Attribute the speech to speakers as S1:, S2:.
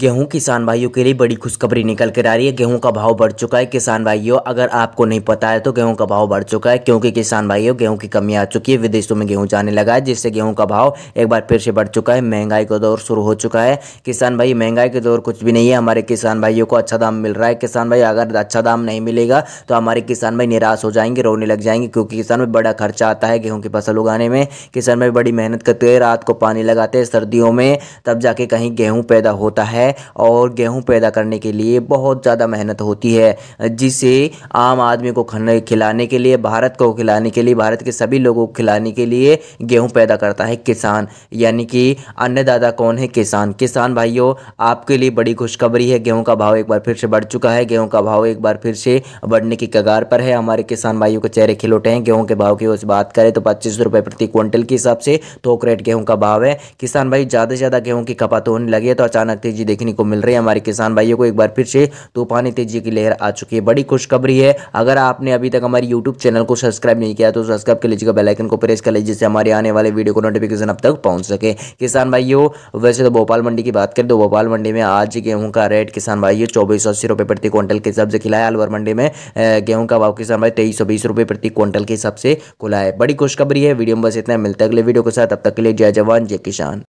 S1: गेहूं किसान भाइयों के लिए बड़ी खुशखबरी निकल कर आ रही है गेहूं का भाव बढ़ चुका है किसान भाइयों अगर आपको नहीं पता है तो गेहूं का भाव बढ़ चुका है क्योंकि किसान भाइयों गेहूं की कमी आ चुकी है विदेशों में गेहूं जाने लगा है जिससे गेहूं का भाव एक बार फिर से बढ़ चुका है महंगाई का दौर शुरू हो चुका है किसान भाई महंगाई का दौर कुछ भी नहीं है हमारे किसान भाइयों को अच्छा दाम मिल रहा है किसान भाई अगर अच्छा दाम नहीं मिलेगा तो हमारे किसान भाई निराश हो जाएंगे रोने लग जाएंगे क्योंकि किसान में बड़ा खर्चा आता है गेहूँ की फसल उगाने में किसान भाई बड़ी मेहनत करते हैं रात को पानी लगाते हैं सर्दियों में तब जाके कहीं गेहूँ पैदा होता है है और गेहूँ पैदा करने के लिए बहुत ज़्यादा मेहनत होती है जिसे आम आदमी को खाने खिलाने के लिए भारत को खिलाने के लिए भारत के सभी लोगों को खिलाने के लिए गेहूँ पैदा करता है किसान यानी कि अन्नदाता कौन है किसान किसान भाइयों आपके लिए बड़ी खुशखबरी है गेहूँ का भाव एक बार फिर से बढ़ चुका है गेहूँ का भाव एक बार फिर से बढ़ने की कगार पर है हमारे किसान भाइयों के चेहरे खिलौटे हैं गेहूँ के भाव की ओर बात करें तो पच्चीस रुपये प्रति क्विंटल के हिसाब से थोक रेट गेहूँ का भाव है किसान भाई ज़्यादा से ज़्यादा गेहूँ की खपत होने लगी है तो अचानक तेजी देखने को मिल रही है हमारे किसान भाइयों को एक बार फिर से तूफानी तेजी की लहर आ चुकी है बड़ी खुशखबरी है अगर आपने अभी तक हमारे यूट्यूब चैनल को सब्सक्राइब नहीं किया तो सब्सक्राइब कर लीजिएगा बेलाइकन को प्रेस कर लीजिए जिससे हमारे आने वाले वीडियो को नोटिफिकेशन अब तक पहुँच सके किसान भाइयों वैसे तो भोपाल मंडी की बात करें तो भोपाल मंडी में आज गेहूं का रेट किसान भाइयों चौबीस सौ अस्सी रुपए प्रति क्विंटल के हिसाब से खिलाया अलवर मंडी में गेहूं का भाव किसान भाई तेईस सौ बीस रुपए प्रति क्विंटल के हिसाब से खुला है बड़ी खुशखबरी है वीडियो में बस इतना मिलता है अगले वीडियो के साथ अब तक के लिए जय जवान जय किसान